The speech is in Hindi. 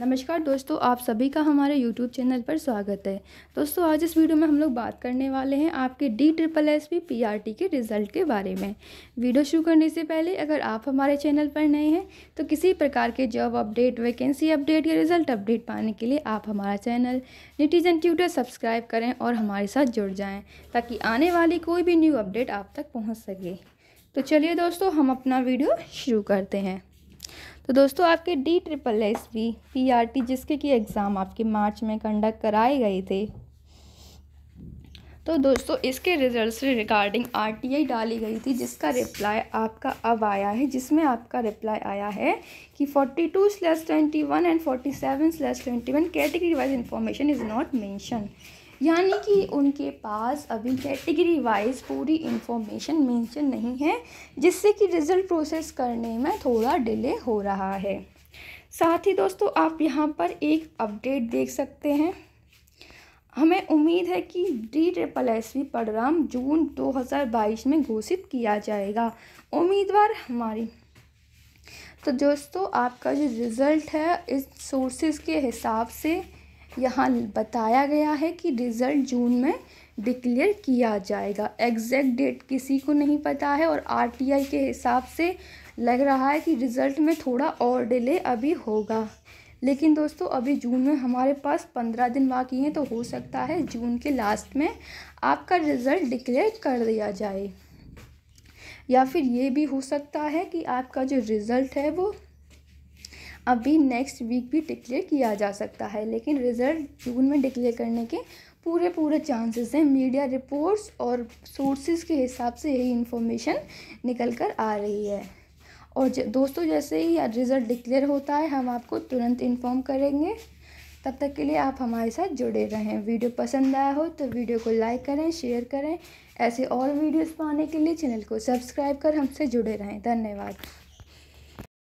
नमस्कार दोस्तों आप सभी का हमारे YouTube चैनल पर स्वागत है दोस्तों आज इस वीडियो में हम लोग बात करने वाले हैं आपके D triple S P P R T के रिज़ल्ट के बारे में वीडियो शुरू करने से पहले अगर आप हमारे चैनल पर नए हैं तो किसी प्रकार के जॉब अपडेट वैकेंसी अपडेट या रिज़ल्ट अपडेट पाने के लिए आप हमारा चैनल निटीजन ट्यूटर सब्सक्राइब करें और हमारे साथ जुड़ जाएँ ताकि आने वाली कोई भी न्यू अपडेट आप तक पहुँच सके तो चलिए दोस्तों हम अपना वीडियो शुरू करते हैं तो दोस्तों आपके D triple S V P R T जिसके कि एग्ज़ाम आपके मार्च में कंडक्ट कराए गए थे तो दोस्तों इसके results regarding R T I डाली गई थी जिसका रिप्लाई आपका अब आया है जिसमें आपका रिप्लाई आया है कि two slash twenty one and forty seven slash twenty one category wise information is not mention यानी कि उनके पास अभी कैटेगरी वाइज पूरी इन्फॉर्मेशन मेंशन नहीं है जिससे कि रिज़ल्ट प्रोसेस करने में थोड़ा डिले हो रहा है साथ ही दोस्तों आप यहाँ पर एक अपडेट देख सकते हैं हमें उम्मीद है कि D triple S V program जून 2022 में घोषित किया जाएगा उम्मीदवार हमारी तो दोस्तों आपका जो रिज़ल्ट है इस सोर्सेज के हिसाब से यहाँ बताया गया है कि रिज़ल्ट जून में डिक्लेयर किया जाएगा एग्जैक्ट डेट किसी को नहीं पता है और आरटीआई के हिसाब से लग रहा है कि रिज़ल्ट में थोड़ा और डिले अभी होगा लेकिन दोस्तों अभी जून में हमारे पास पंद्रह दिन बाकी हैं तो हो सकता है जून के लास्ट में आपका रिज़ल्ट डिक्लेयर कर दिया जाए या फिर ये भी हो सकता है कि आपका जो रिज़ल्ट है वो अभी नेक्स्ट वीक भी डिक्लेयर किया जा सकता है लेकिन रिज़ल्ट जून में डिक्लेयर करने के पूरे पूरे चांसेस हैं मीडिया रिपोर्ट्स और सोर्सेज के हिसाब से यही इन्फॉर्मेशन निकल कर आ रही है और दोस्तों जैसे ही रिज़ल्ट डिक्लेयर होता है हम आपको तुरंत इन्फॉर्म करेंगे तब तक के लिए आप हमारे साथ जुड़े रहें वीडियो पसंद आया हो तो वीडियो को लाइक करें शेयर करें ऐसे और वीडियोस पाने के लिए चैनल को सब्सक्राइब कर हमसे जुड़े रहें धन्यवाद